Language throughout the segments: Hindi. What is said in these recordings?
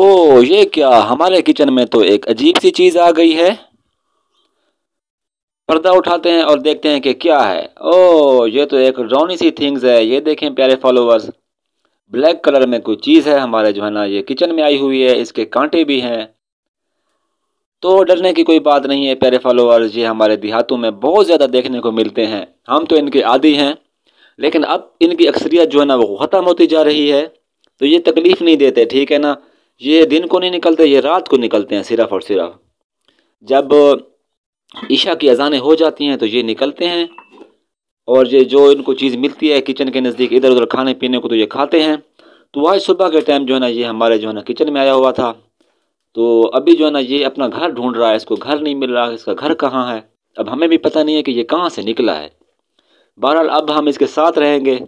ओ ये क्या हमारे किचन में तो एक अजीब सी चीज़ आ गई है पर्दा उठाते हैं और देखते हैं कि क्या है ओ ये तो एक रोनी सी थिंग्स है ये देखें प्यारे फॉलोअर्स ब्लैक कलर में कोई चीज़ है हमारे जो है ना ये किचन में आई हुई है इसके कांटे भी हैं तो डरने की कोई बात नहीं है प्यारे फॉलोअर्स ये हमारे देहातों में बहुत ज़्यादा देखने को मिलते हैं हम तो इनके आदि हैं लेकिन अब इनकी अक्सरियत जो है ना वो ख़त्म होती जा रही है तो ये तकलीफ़ नहीं देते ठीक है ना ये दिन को नहीं निकलते ये रात को निकलते हैं सिर्फ और सिर्फ जब ईशा की अजानें हो जाती हैं तो ये निकलते हैं और ये जो इनको चीज़ मिलती है किचन के नज़दीक इधर उधर खाने पीने को तो ये खाते हैं तो आज सुबह के टाइम जो है ना ये हमारे जो है ना किचन में आया हुआ था तो अभी जो है ना ये अपना घर ढूंढ रहा है इसको घर नहीं मिल रहा इसका घर कहाँ है अब हमें भी पता नहीं है कि ये कहाँ से निकला है बहरहाल अब हम इसके साथ रहेंगे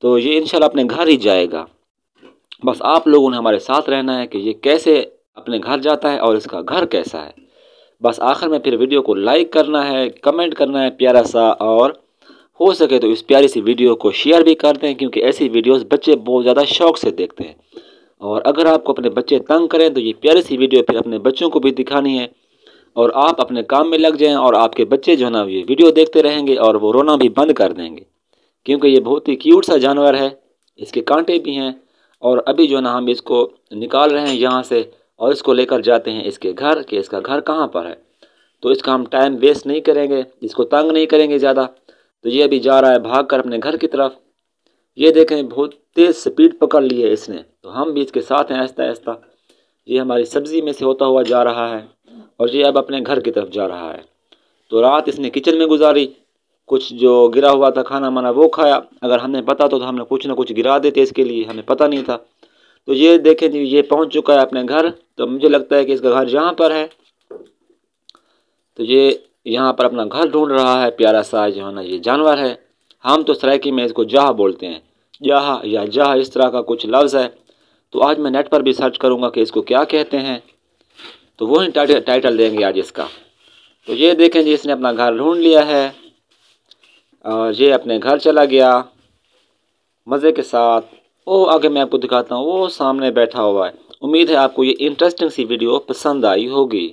तो ये इन अपने घर ही जाएगा बस आप लोगों ने हमारे साथ रहना है कि ये कैसे अपने घर जाता है और इसका घर कैसा है बस आखिर में फिर वीडियो को लाइक करना है कमेंट करना है प्यारा सा और हो सके तो इस प्यारी सी वीडियो को शेयर भी कर दें क्योंकि ऐसी वीडियोस बच्चे बहुत ज़्यादा शौक से देखते हैं और अगर आपको अपने बच्चे तंग करें तो ये प्यारी सी वीडियो फिर अपने बच्चों को भी दिखानी है और आप अपने काम में लग जाएँ और आपके बच्चे जो है ना ये वीडियो देखते रहेंगे और वो रोना भी बंद कर देंगे क्योंकि ये बहुत ही क्यूट सा जानवर है इसके कांटे भी हैं और अभी जो ना हम इसको निकाल रहे हैं यहाँ से और इसको लेकर जाते हैं इसके घर कि इसका घर कहाँ पर है तो इसका हम टाइम वेस्ट नहीं करेंगे इसको तंग नहीं करेंगे ज़्यादा तो ये अभी जा रहा है भाग कर अपने घर की तरफ ये देखें बहुत तेज़ स्पीड पकड़ ली है इसने तो हम भी इसके साथ हैं ऐसा ऐसा ये हमारी सब्ज़ी में से होता हुआ जा रहा है और ये अब अपने घर की तरफ जा रहा है तो रात इसने किचन में गुजारी कुछ जो गिरा हुआ था खाना माना वो खाया अगर हमें पता तो, तो हमने कुछ ना कुछ गिरा देते इसके लिए हमें पता नहीं था तो ये देखें जी ये पहुंच चुका है अपने घर तो मुझे लगता है कि इसका घर यहाँ पर है तो ये यहाँ पर अपना घर ढूंढ रहा है प्यारा सा जो है ना ये जानवर है हम तो सराकी में इसको जाह बोलते हैं जाह या जाह इस तरह का कुछ लफ्ज़ है तो आज मैं नेट पर भी सर्च करूँगा कि इसको क्या कहते हैं तो वही टाइटल देंगे आज इसका तो ये देखें जी इसने अपना घर ढूंढ लिया है और ये अपने घर चला गया मज़े के साथ वो आगे मैं आपको दिखाता हूँ वो सामने बैठा हुआ है उम्मीद है आपको ये इंटरेस्टिंग सी वीडियो पसंद आई होगी